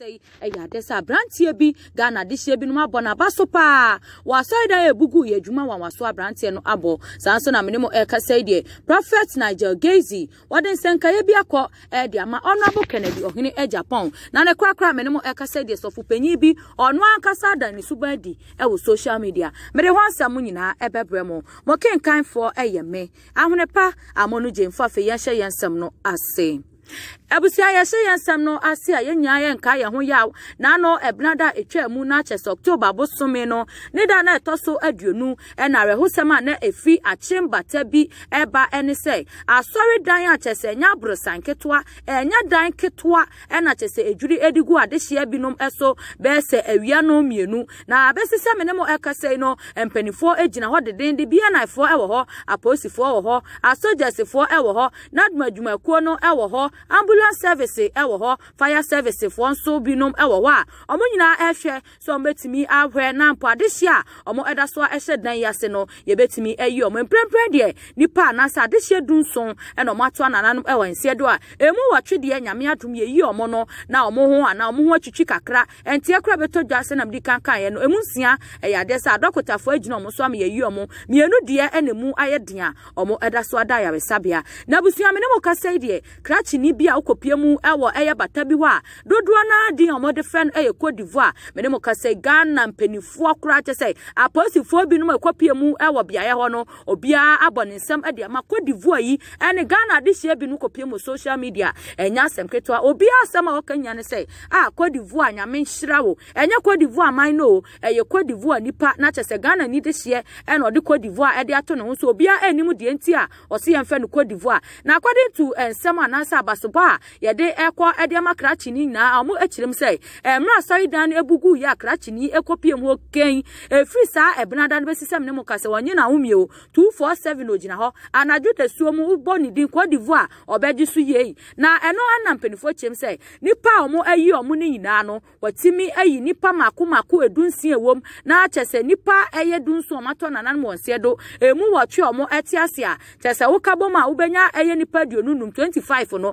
sɛi ɛyɛ adɛ sɛ aberanteɛ bi ghana de hyɛ binom abɔ n'aba so paa wɔasɔre da yɛ bugu yɛ adwuma wa waso aberanteɛ no abɔ saa nso na mene mu ɛka sɛi deɛ prophet nigel gazy wɔde nsɛnkaeɛ bi akɔ ɛde ama ɔnoabo kennedy ɔhene ɛ japan na ne korakora mene mu ɛka sɛi deɛ sɔfopanyin bi ɔno ankasa da ne suba adi ɛwɔ social media mede hɔ nsɛm nyinaa ɛbɛbrɛ mo mo kenkanfoɔ ɛyɛ me ahene pa amɔ no gyemfa afei yɛnhyɛ yɛn nsɛm no ase abusua yɛhyɛ yɛn nsɛm no ase a yɛn nyinaa nka yɛn ho yaw na n'ano ɛbinada etwa mu n'akyɛ sɛ october bosome no ne da na ɛtɔ so aduonu ɛna ahwɛhosɛm a na efi akyem bata bi ɛba ɛne sɛ dan a kyɛ sɛ ɛnyɛ aborosan ketewa ɛnyɛ dan ketewa ɛna kyɛ sɛ edwiri edi gu adehyeɛ binom ɛso bɛɛ sɛ awia no mmienu na abɛsi sɛ mene mo ɛkasa yi no mpanyinfoɔ egyina hɔ dedende bi ɛnaifoɔ ɛwɔ hɔ apolisifoɔ wɔ hɔ asogyasefoɔ ɛwɔ hɔ n'adumadwumakuo no ɛwɔ hɔ ambulance service ɛwɔ eh, hɔ fire service foɔ nso binom ɛwɔ eh, hɔ a wɔn nyinaa ɛhwɛ eh, sɛ wɔbɛtumi ahwɛ na mpo adehyeɛ a wɔn ɛda so ɛhyɛ dan yase ase no yɛbɛtumi ɛyi wɔn mprɛmprɛ deɛ nipa anaasɛ adehyeɛ dun nson ɛna wɔn ato anananom ɛwɔ nseɛ do a emu wɔtwe deɛ nyame atom yi omo no na wɔn ho ana ho kakra na panin bi a wokɔpie mu ɛwɔ ɛyɛ bata bi hɔ a dodoɔ no adin a wɔde cote divoire mene mo kasɛ ghana mpanimfoɔ koraa kyɛ sɛ apolisifoɔ binom ɛkɔpie mu ɛwɔ beaeɛ hɔ no obiara abɔ ne nsɛm de ama cote divoire yi ɛne ghana adehyeɛ bi no kɔpie mu social media Enya asɛm ketewa obiara asɛm a wɔka nya ne sɛ a cote divoire nyame nhyira wo Enya cote divoire man no ɛyɛ cote divoire nipa na kyɛ sɛ ghana ni dehyeɛ ɛna ɔde cote divoire ɛde ato ne ho so obiara anim deɛ nti a ɔse yɛmfɛ no cote divoire na according to eh, nsɛm anaasɛ abas asobɔ a yɛde ɛkɔ ɛde ama ni nyinaa ɔmo ekyirim sɛ ɛmmerɛ asɔredan no ebugu yɛ a krakyini ekɔ pie mu okɛn efiri saa ɛbenada no besi sɛm ne mu kasa wɔnye n'ahomie o two four seven ogyina hɔ anadwo tasuo mu ubɔ ne din kɔ divu a ɔbɛgye so yie yi na ɛno ana mpanyinfoɔ kyerɛm sɛ nipa a ɔmo ayi ɔmo ne nyinaa no wɔtumi ayi nipa mako mako edunsia wɔm na kyɛ sɛ nipa ɛyɛ dunso ɔmo atɔ nanan wɔn seɛ do emu wɔtwe ɔmo ɛte ase a kyɛ sɛ woka bom a wobɛnya ɛyɛ nipa aduonu num twenty five no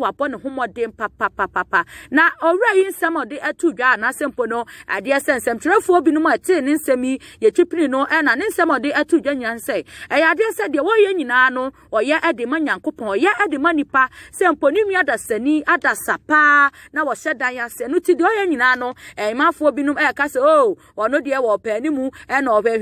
wabɔ ne ho mmɔden papapapapa na yi nsɛm ɔde dwa no adeɛ sɛ a ɛtee ne nsɛm yi yɛtwipini no ɛna ne nsɛm ɔde ato dwa nyan sɛ ɛyɛ adeɛ sɛ deɛ wɔyɛ nyinaa no ɔyɛ de ma nyankopɔn ɔyɛ de ma nipa sɛ mpo ne adasani adasa paa na wɔhyɛ dan ase no ti deɛ ɔyɛ nyinaa no ɛmafoɔ binom ɛka sɛ o oh, ɔno deɛ ɔpɛ anim ɛna ɛna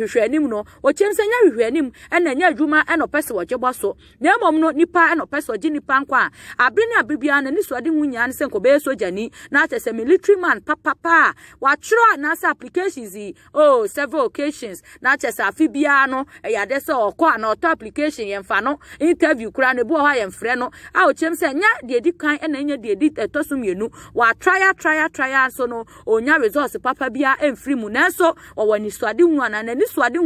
a biribi na ne suade ho nyinaa ne sɛ nkɔbɛyɛ sogyani na akyɛ military man papa, papapa a watwerɛ anaasɛ applications yi oh several occasions na akyɛ sɛ afe biara no ɛyɛ adeɛ sɛ ɔkɔ na ɔtɔ application yɛmfa no interview koraa na ebi wɔ hɔ a yɛmfrɛ no a ɔkyerɛm sɛ nyɛ deɛ di kan ɛna nyɛ deɛ di ɛtɔ so mmienu watraya traya traya nso no onya results papa biara ɛmfiri mu nanso ɔwɔ ne suade ho anaa n'ani suade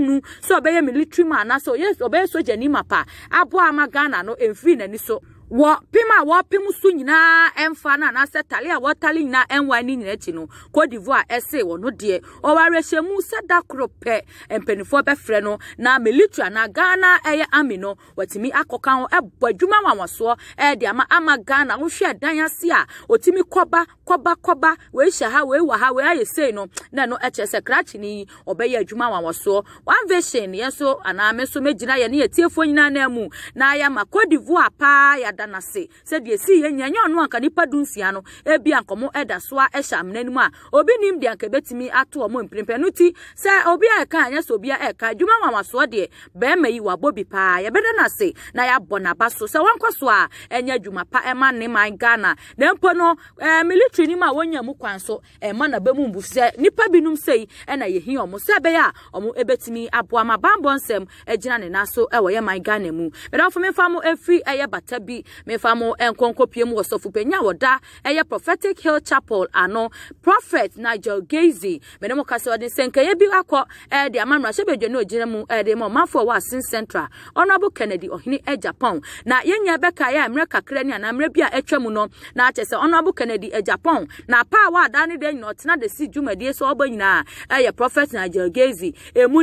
so sɛ ɔbɛyɛ military man anaasɛ ɔbɛyɛ sogyani mapa aboa ama ghana no ɛmfiri n'ani so wɔpem a wɔpem so nyinaa ɛmfa no anaasɛ tale a wɔtale nyinaa ɛnwa ne nyina akyi no cote divoire ɛse wɔ no deɛ ɔwarehyɛmu sɛ da koro pɛ mpanimfoɔ bɛfrɛ no na military na ghana ɛyɛ ami no wɔtumi akɔka ho ɛbɔ adwuma wanwasoɔ ɛde ama ama ghana wohwɛ ɛdan ase a otimi ɔtumi kɔba kɔba kɔba hye ha wɔawa ha wɔayɛ sei no na ɛno ɛkyerɛ sɛ krakye no yi ɔbɛyɛ adwuma wanwasoɔ one vision yɛn so anaa me nso mɛgyina yɛ ne yɛtiefoɔ nyinaa na mu na ya yɛama cote divoire paa yɛada ɛda n'ase sɛdeɛ si yɛ nyɛ nyɛ ɔno anka nipa dunsia no ebi nkɔmɔ ɛda so a ɛhyɛ amena no mu a obi nim deɛ anka ebetumi ato wɔn mprimpɛ no ti sɛ obi a ɛka anyɛ sɛ obi a ɛka adwuma nwanwa soɔ deɛ bɛrima yi wabɔ bi paa yɛbɛda n'ase na yɛabɔ n'aba so sɛ wɔnkɔ so a ɛnyɛ adwuma pa ɛma ne man ghana na mpo no ɛɛ eh, military nim a wɔnya mu kwan so ɛma na bɛmu mbu sɛ nipa binom sɛ yi ɛna yɛhi wɔn sɛ ɛbɛyɛ a wɔn ebetumi aboa ma bambɔ nsɛm ɛgyina ne na so ɛwɔ yɛ man ghana mu mɛdɔfo mefa mo efiri ɛyɛ bata bi mefa mo nkɔnkɔpie mu wɔ sɔfopanyini a ɛyɛ prophetic hill chapel ano prophet nigel gazy mene mo ka sɛ ɔde nsɛnkɛyɛ bi akɔ ɛde amanu mmarahyɛ badwa ne ɔgyina mu ɛde ma ɔmanfoɔ wɔ asen central ɔnɔbo kennedy ɔhene japan na yɛnyɛ bɛka yɛ mmerɛ mmerɛ mu no na e, na paa wɔ adaa ɔtena de si dwumadie so ɛyɛ prophet nigel gazy emu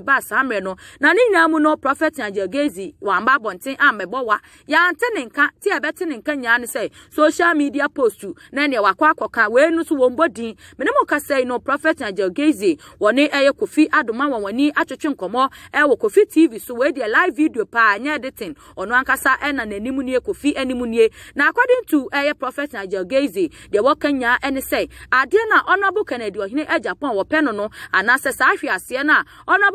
bɛba saa mmerɛ no na ne nyinaa no prophet angel gezi wamba abɔnten ammɛbɔ wa yɛante ne nka te nka ne social media post na neɛ wakɔ akɔka wei no nso wɔn bɔ din mene mu kasa yi no prophet angel gezi wɔne ɛyɛ kofi adoma wɔn wani atwetwe nkɔmmɔ ɛwɔ kofi tv so wei deɛ live video paa nyɛ editing ankasa n'anim kofi anim na according to ɛyɛ prophet angel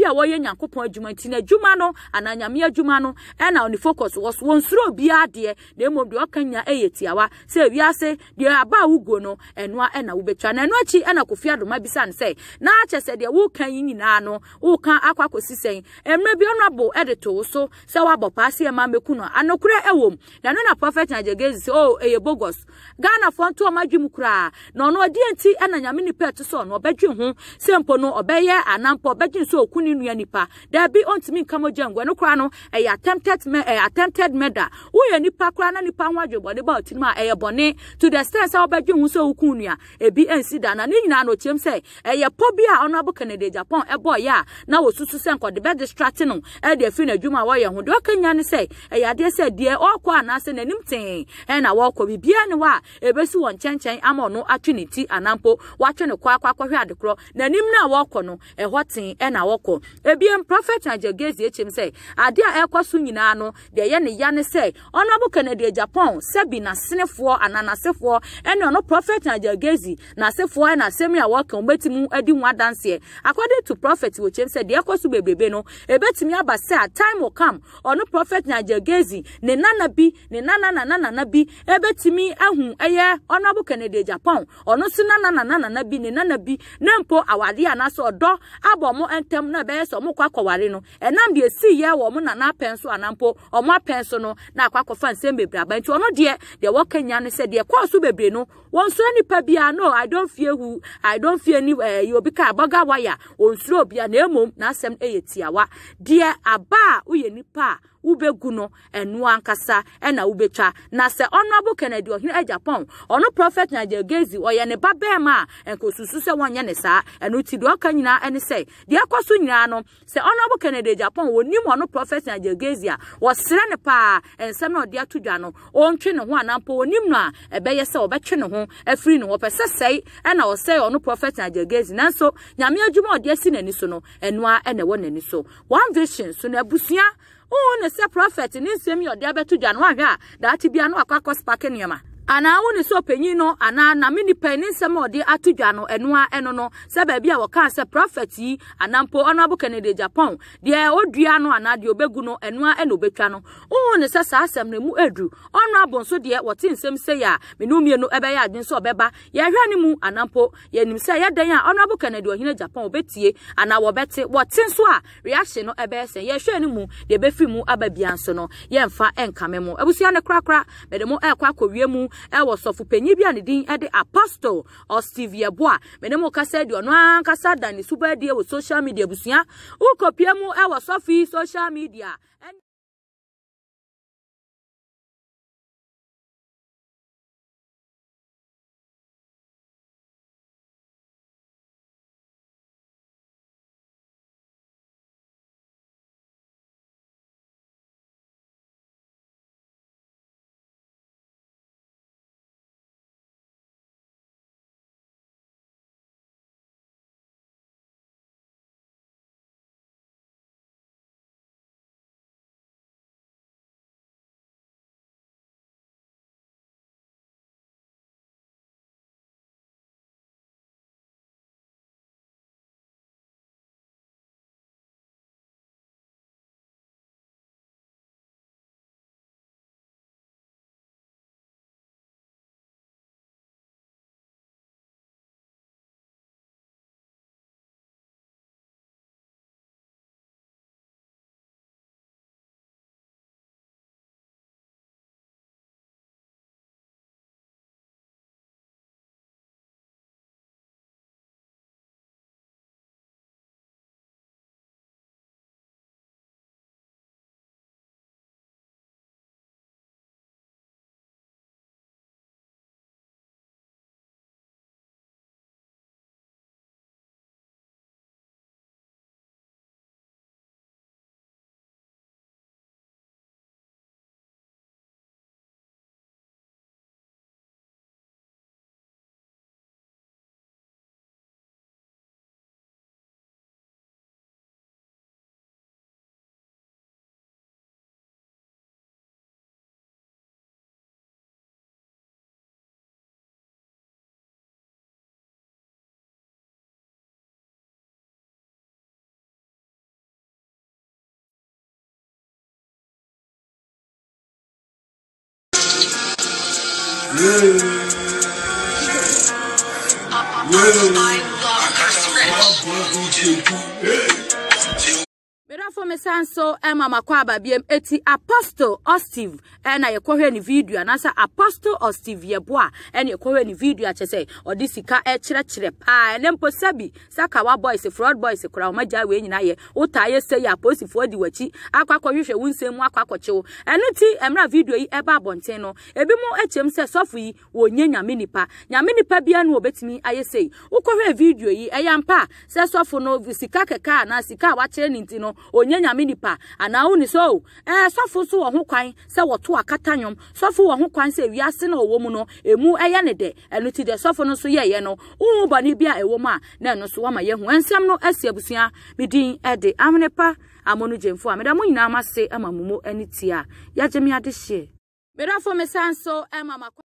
obi a wɔyɛ nyankopɔn adwuma nti na adwuma no anaa nyame adwuma no ɛna ɔne focus wɔ so wɔnsuro obiara deɛ na mmom deɛ ɔka nya ɛyɛ tiawa sɛ wiase deɛ aba a woguo no ɛnoa ɛna wobɛtwa na ɛno akyi ɛna kofi adoma bisa sɛ na akyɛ sɛ deɛ woka yi nyinaa no woka akɔ akɔsi sɛn mmerɛ bi ɔno abɔ ɛde to wo so sɛ woabɔ paase ɛma mɛku no anokorɛ ɛwɔ mu na no na prophet nagyegezi sɛ o oh, ɛyɛ bogos ghanafoɔ nto ɔma adwum koraa na ɔno ɔdeɛ nti ɛna nyame nipa ɛto sɛ ɔno ɔbɛdwe ho sɛ mpo no ɔbɛyɛ anampɔ ɔbɛgye nso okuni ne nua nipa daabi ɔntumi nka mogya ngua no koraa no ɛyɛ attempted me attempted murder woyɛ nipa koraa na nipa ho adwebɔne ba ɔtirim a ɛyɛ to the extent sɛ wobɛdwe ho sɛ wokuu nua ebi ansi da na ne na no ɔkyerɛm sɛ ɛyɛ pɔ bi a japan na wɔsusu sɛ nkɔde bɛdistrate no ɛde afiri a wɔyɛ ho deɛ ɔkanya ne ne ama atwe ne ti anampo ne so ebiem prophet angel gezi echem sɛ a ɛkɔ nyinaa no deɛ ne ya ne sɛ ɔnabo kennedy japan sɛbi n'asenefoɔ ananasefoɔ ɛne ɔno prophet angel gezi n'asefoɔ na asɛm a wɔka wɔbɛtumi adi ho adanseɛ according to prophet wɔchem sɛ deɛ ɛkɔ so bebrebe no ebɛtumi aba sɛ a time will come ɔno prophet angel ne nana bi ne nana nana nana bi ebɛtumi ahu ɛyɛ ɔnabo kennedy japan ɔno nana nana nana bi ne nana bi mpo awadeɛ anaasɛ ɔdɔ mo na bɛyɛ sɛ ɔmo kɔ akɔware no ɛnam deɛ si yɛ wɔ ɔmo nana apɛn so anampo ɔmo apɛn so no na akɔ akɔfa nsɛm bebree aba nti ɔno deɛ deɛ wɔka no sɛ deɛ kɔɔ bebree no wɔnsoro nipa bia no i don't fear who i don't fear any ɛɛ uh, obi ka abɔga waya wɔnsoro bia na emom n'asɛm eh, ɛyɛ tiawa deɛ aba a woyɛ nipa a wobɛgu no ɛno ankasa ɛna wobɛtwa na sɛ ɔnoabo kennedy ɔhene eh, ɛ japan ɔno prophet nigel gazi ɔyɛ ne ba bɛrima a nkosusu sɛ wɔnyɛ ne saa ɛno ti deɛ ɔka nyinaa ɛne sɛ deɛ ɛkɔ so nyinaa no sɛ ɔnoabo kennedy japan wɔnim ɔno prophet nigel gazi a wɔsrɛ ne paa ɛnsɛm na ɔde ato dwa no ɔntwe ne ho anampo wɔnim no a ɛbɛyɛ sɛ ɔbɛtwe ne ho ho afiri ne hɔ pɛ sɛ sɛe ɛna ɔsɛe ɔno prophet agyagezi nanso nyame adwuma ɔde asi n'ani so no ɛnoa ɛna ɛwɔ n'ani so one vision so na abusua wohu ne sɛ prophet ne nsɛm yi ɔde abɛto dwa no ahwɛ a daakye bia no akɔ akɔ spake nneɛma ana wo ne sɛ ɔpanyin no ana name nipa ne nsɛm a dwa no ɛno a ɛno no sɛ baabi a yi anampo ọnụ ɔno dị japan deɛ ɔdua no nọ ana ɔbɛgu no ɛno a ɛna ɔbɛtwa no wohu ne mu ɛduru ọnụ abụ nso dị wɔte nsɛm sɛ yɛ a mene wo mmienu ɛbɛyɛ adwene sɛ mu a japan wɔbɛtie anaa wɔbɛte wɔte nso a reaction no ɛbɛyɛ sɛ mu mu aba bia nso no ɛwɔ sɔfo panyin bi a ne din ɛde apostol ɔsteve ɛboa mene mu kasa deɛ ɔno ankasa da ne suba adie wɔ social media busua wokɔpia mu ɛwɔ sɔfo yi social media Yeah. Yeah. afọ mesa nso ma makwaba biem eti apostle ostive na yɛkɔhwɛ ne video anaasɛ apostle ostive yɛbo a na yɛkɔhwɛ ne video akyɛ sɛ ɔde sika kyerɛkyerɛ paa ɛnɛ mpo sɛbi sakawa boys fraud boys kora ɔmagya wei nyina yɛ wotaa yɛ ya yɛ apolisifoɔ di w'akyi akɔ akɔhwehwɛ wo nsɛm mu akɔ akɔkye wo ɛno ti mmerɛ video yi ɛba abɔnten no ebi mu akyɛm sɛ yi wɔnyɛ nyame nipa nyame nipa biara no wɔbɛtumi ayɛ sɛ wokɔhwɛ video yi ɛyɛ mpa sɛ no sika sika onye nyame nipa anaa wo ni sɛ o ɛɛ sɔfo so wɔ ho kwan sɛ wɔto akata nwom sɔfo wɔ ho kwan sɛ wiase na ɔwɔ mu no emu ɛyɛ ne de ɛno ti dɛ sɔfo no so yɛɛyɛ no wohu bɔne bi a ɛwɔ mu na ɛno so wama yɛhu ɛnsɛm no asi abusua medin de, amene pa amonu gyemfo a meda mo nyinaa ma se ama mumo ani tie a yɛagye me adehyeɛ medɔfo me sa nso ɛma makɔ